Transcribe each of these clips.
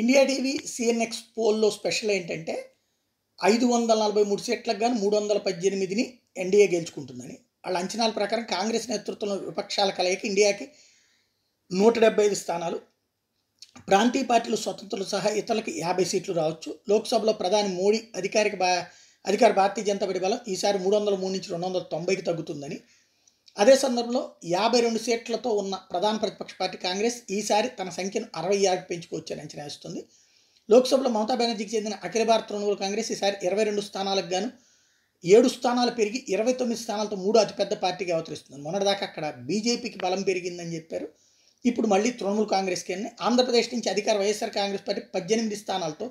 India TV CNX పోల్లో special ఏంటంటే ఐదు వందల నలభై మూడు సీట్లకు కానీ మూడు వందల పద్దెనిమిదిని ఎన్డీఏ గెలుచుకుంటుందని వాళ్ళ అంచనాల ప్రకారం కాంగ్రెస్ నేతృత్వంలో విపక్షాల కలయిక ఇండియాకి నూట డెబ్బై ఐదు స్థానాలు ప్రాంతీయ పార్టీలు స్వతంత్రులు సహా ఇతరులకు యాభై సీట్లు రావచ్చు లోక్సభలో ప్రధాని మోడీ అధికారిక బా అధికార భారతీయ జనతా పార్టీ బలం ఈసారి మూడు వందల మూడు నుంచి రెండు వందల తొంభైకి తగ్గుతుందని అదే సందర్భంలో యాభై రెండు సీట్లతో ఉన్న ప్రధాన ప్రతిపక్ష పార్టీ కాంగ్రెస్ ఈసారి తన సంఖ్యను అరవై ఆరుకు పెంచుకోవచ్చని అంచనా వేస్తుంది లోక్సభలో మమతా బెనర్జీకి చెందిన అఖిల భారత్ తృణమూల కాంగ్రెస్ ఈసారి ఇరవై రెండు స్థానాలకు గాను ఏడు స్థానాలు పెరిగి ఇరవై తొమ్మిది స్థానాలతో మూడు అతిపెద్ద పార్టీగా అవతరిస్తుంది మొన్నటిదాకా అక్కడ బీజేపీకి బలం పెరిగిందని చెప్పారు ఇప్పుడు మళ్ళీ తృణమూల్ కాంగ్రెస్కి వెళ్ళి ఆంధ్రప్రదేశ్ నుంచి అధికార వైఎస్ఆర్ కాంగ్రెస్ పార్టీ పద్దెనిమిది స్థానాలతో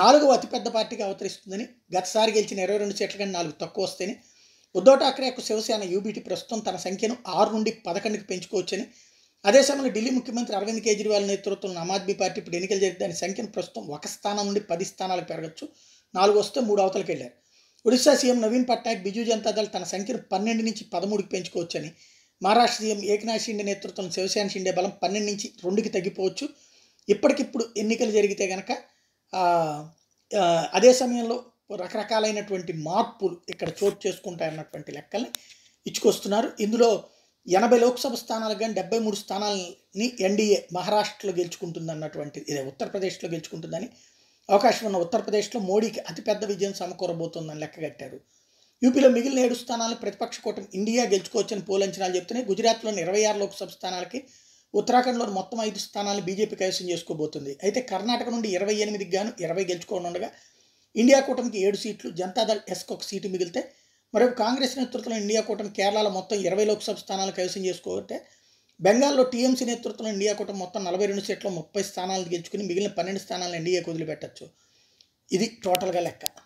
నాలుగవ అతిపెద్ద పార్టీగా అవతరిస్తుందని గతసారి గెలిచిన ఇరవై రెండు సీట్ల కంటే నాలుగు తక్కువ వస్తేనే ఉద్దవ్ ఠాక్రేకు శివసేన యూబీటీ ప్రస్తుతం తన సంఖ్యను ఆరు నుండి పదకొండుకి పెంచుకోవచ్చని అదే సమయంలో ఢిల్లీ ముఖ్యమంత్రి అరవింద్ కేజ్రీవాల్ నేతృత్వంలో ఆమ్ ఆద్మీ పార్టీ ఇప్పుడు ఎన్నికలు జరిగి దాని సంఖ్యను ప్రస్తుతం ఒక స్థానం నుండి పది స్థానాలకు పెరగచ్చు నాలుగు వస్తే మూడు అవతలకు వెళ్ళారు ఒడిశా సీఎం నవీన్ పట్నాయక్ బిజు దళ తన సంఖ్యను పన్నెండు నుంచి పదమూడుకి పెంచుకోవచ్చని మహారాష్ట్ర సీఎం ఏకనాథ్ షిండే నేతృత్వంలో శివసేన షిండే బలం పన్నెండు నుంచి రెండుకి తగ్గిపోవచ్చు ఇప్పటికిప్పుడు ఎన్నికలు జరిగితే కనుక అదే సమయంలో రకరకాలైనటువంటి మార్పులు ఇక్కడ చోటు చేసుకుంటాయన్నటువంటి లెక్కల్ని ఇచ్చుకొస్తున్నారు ఇందులో ఎనభై లోక్సభ స్థానాలు కానీ డెబ్బై మూడు స్థానాలని ఎన్డీఏ మహారాష్ట్రలో గెలుచుకుంటుంది అన్నటువంటి ఇదే ఉత్తరప్రదేశ్లో గెలుచుకుంటుందని అవకాశం ఉన్న ఉత్తరప్రదేశ్లో మోడీకి అతిపెద్ద విజయం సమకూరబోతుందని లెక్కగట్టారు యూపీలో మిగిలిన ఏడు స్థానాలను ప్రతిపక్ష కూటమి ఇండియా గెలుచుకోవచ్చని పోల్ అంచనాలు చెప్తున్నాయి గుజరాత్లోని ఇరవై ఆరు లోక్సభ స్థానాలకి ఉత్తరాఖండ్లోని మొత్తం ఐదు స్థానాలు బీజేపీ కైవసం చేసుకోబోతుంది అయితే కర్ణాటక నుండి ఇరవై ఎనిమిదికి గాను ఇరవై గెలుచుకోనుండగా ఇండియా కూటమికి ఏడు సీట్లు జనతాదళ్ ఎస్కి ఒక సీటు మిగిలితే మరొక కాంగ్రెస్ నేతృత్వంలో ఇండియా కూటమి కేరళలో మొత్తం ఇరవై లోక్సభ స్థానాలు కైవసం చేసుకోబట్టే బెంగాల్లో టీఎంసీ నేతృత్వంలో ఇండియా కూటమి మొత్తం నలభై రెండు సీట్లు ముప్పై స్థానాలు గెలుచుకుని మిగిలిన పన్నెండు స్థానాలను ఎన్డీఏ వదిలిపెట్టచ్చు ఇది టోటల్గా లెక్క